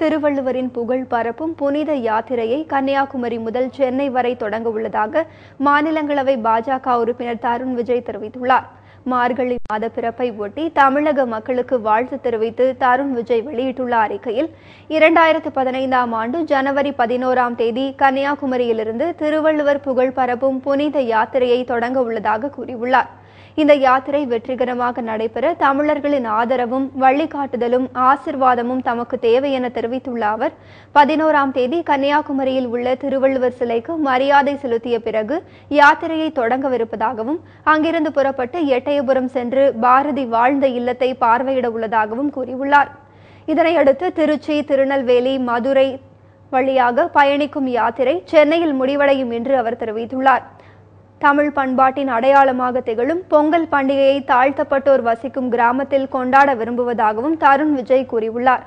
திருவள்ளுவரின் புகழ் பரப்பும் புனித யாத்திரையை கன்னியாகுமரி முதல் சென்னை வரை தொடங்க உள்ளதாக மாநிலங்களவை பாஜக உறுப்பினர் தருண் விஜய் தெரிவித்துள்ளார் மார்கழி மாத பிறப்பை ஒட்டி தமிழக மக்களுக்கு வாழ்த்து தெரிவித்து தருண் விஜய் வெளியிட்டுள்ள அறிக்கையில் இரண்டாயிரத்து பதினைந்தாம் ஆண்டு ஜனவரி பதினோராம் தேதி கன்னியாகுமரியிலிருந்து திருவள்ளுவர் புகழ் பரப்பும் புனித யாத்திரையை தொடங்க உள்ளதாக கூறியுள்ளார் இந்த யாத்திரை வெற்றிகரமாக நடைபெற தமிழர்களின் ஆதரவும் வழிகாட்டுதலும் ஆசிர்வாதமும் தமக்கு தேவை என தெரிவித்துள்ள அவர் பதினோராம் தேதி கன்னியாகுமரியில் உள்ள திருவள்ளுவர் சிலைக்கு மரியாதை செலுத்திய பிறகு யாத்திரையை தொடங்கவிருப்பதாகவும் அங்கிருந்து புறப்பட்டு எட்டயபுரம் சென்று பாரதி வாழ்ந்த இல்லத்தை பார்வையிட உள்ளதாகவும் கூறியுள்ளார் இதனையடுத்து திருச்சி திருநெல்வேலி மதுரை வழியாக பயணிக்கும் யாத்திரை சென்னையில் முடிவடையும் என்று அவர் தெரிவித்துள்ளார் தமிழ் பண்பாட்டின் அடையாளமாக திகழும் பொங்கல் பண்டிகையை தாழ்த்தப்பட்டோர் வசிக்கும் கிராமத்தில் கொண்டாட விரும்புவதாகவும் தருண் விஜய் கூறியுள்ளார்